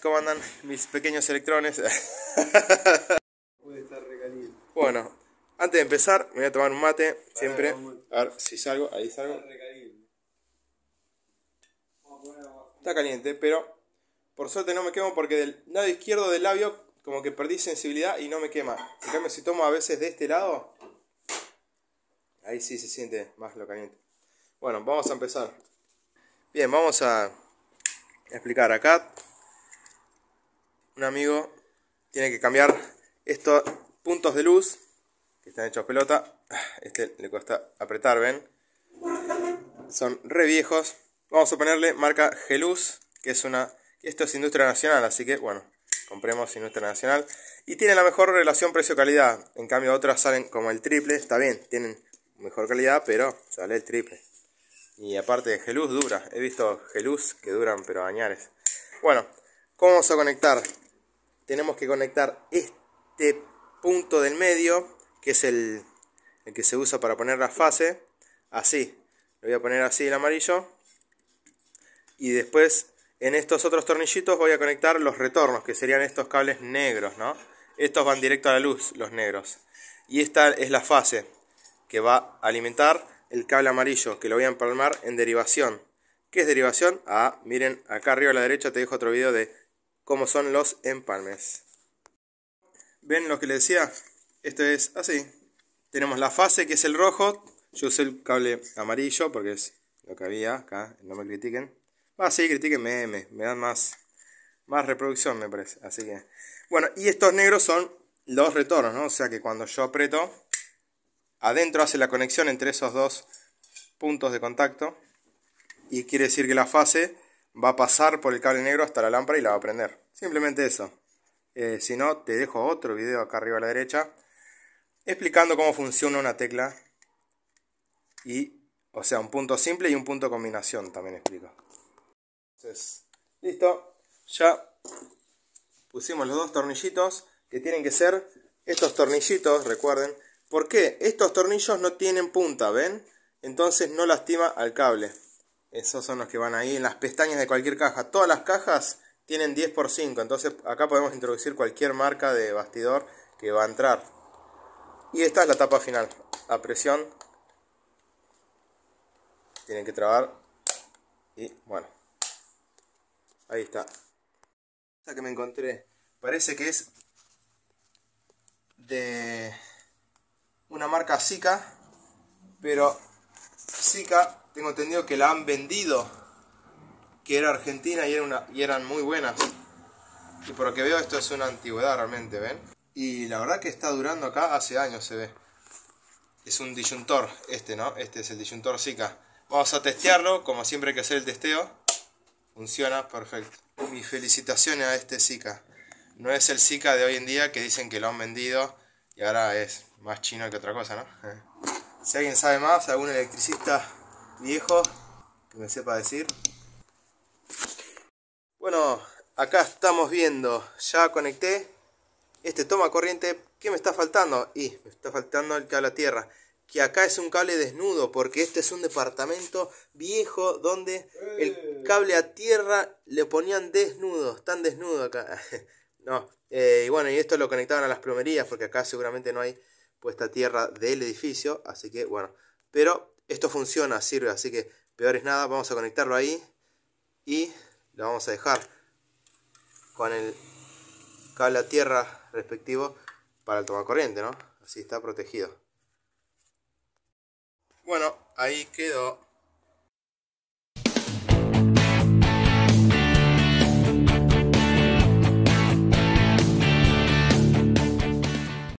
¿cómo andan mis pequeños electrones? Bueno, antes de empezar, me voy a tomar un mate, siempre. A ver si salgo, ahí salgo. Está caliente, pero por suerte no me quemo porque del lado izquierdo del labio como que perdí sensibilidad y no me quema. En cambio, si tomo a veces de este lado, ahí sí se siente más lo caliente. Bueno, vamos a empezar. Bien, vamos a explicar acá un amigo tiene que cambiar estos puntos de luz que están hechos pelota. Este le cuesta apretar, ven. Son re viejos. Vamos a ponerle marca Geluz, que es una. Esto es industria nacional, así que bueno, compremos industria nacional. Y tiene la mejor relación precio-calidad. En cambio, otras salen como el triple. Está bien, tienen mejor calidad, pero sale el triple. Y aparte de Geluz dura. He visto Geluz que duran, pero dañares Bueno, ¿cómo vamos a conectar? tenemos que conectar este punto del medio, que es el, que se usa para poner la fase, así. Lo voy a poner así el amarillo. Y después en estos otros tornillitos voy a conectar los retornos, que serían estos cables negros, ¿no? Estos van directo a la luz, los negros. Y esta es la fase que va a alimentar el cable amarillo, que lo voy a empalmar en derivación. ¿Qué es derivación? Ah, miren, acá arriba a la derecha te dejo otro video de como son los empalmes. ¿Ven lo que les decía? Esto es así. Tenemos la fase que es el rojo. Yo usé el cable amarillo porque es lo que había acá. No me critiquen. Así ah, sí, me, dan más, más reproducción me parece. Así que... Bueno, y estos negros son los retornos, ¿no? O sea que cuando yo aprieto, adentro hace la conexión entre esos dos puntos de contacto. Y quiere decir que la fase va a pasar por el cable negro hasta la lámpara y la va a prender. Simplemente eso. Eh, si no, te dejo otro video acá arriba a la derecha explicando cómo funciona una tecla y, o sea, un punto simple y un punto combinación también explico. Entonces, listo. Ya pusimos los dos tornillitos que tienen que ser estos tornillitos, recuerden. Porque Estos tornillos no tienen punta, ¿ven? Entonces no lastima al cable. Esos son los que van ahí en las pestañas de cualquier caja. Todas las cajas tienen 10 por 5, entonces acá podemos introducir cualquier marca de bastidor que va a entrar. Y esta es la tapa final. A presión tienen que trabar y bueno. Ahí está. Esta que me encontré parece que es de una marca Zika, pero Zika tengo entendido que la han vendido, que era argentina y, era una, y eran muy buenas. Y por lo que veo esto es una antigüedad realmente, ¿ven? Y la verdad que está durando acá hace años, se ve. Es un disyuntor, este, ¿no? Este es el disyuntor Zika. Vamos a testearlo, como siempre hay que hacer el testeo. Funciona, perfecto. Mis felicitaciones a este Zika. No es el Zika de hoy en día que dicen que lo han vendido y ahora es más chino que otra cosa, ¿no? Si alguien sabe más, algún electricista viejo que me sepa decir. Bueno, acá estamos viendo, ya conecté este toma corriente. ¿Qué me está faltando? Y me está faltando el cable a tierra. Que acá es un cable desnudo, porque este es un departamento viejo donde el eh. cable a tierra le ponían desnudo, tan desnudo acá. no, eh, y bueno, y esto lo conectaban a las plomerías, porque acá seguramente no hay puesta tierra del edificio, así que bueno. Pero esto funciona, sirve, así que peor es nada. Vamos a conectarlo ahí y lo vamos a dejar con el cable a tierra respectivo para el corriente ¿no? Así está protegido. Bueno, ahí quedó.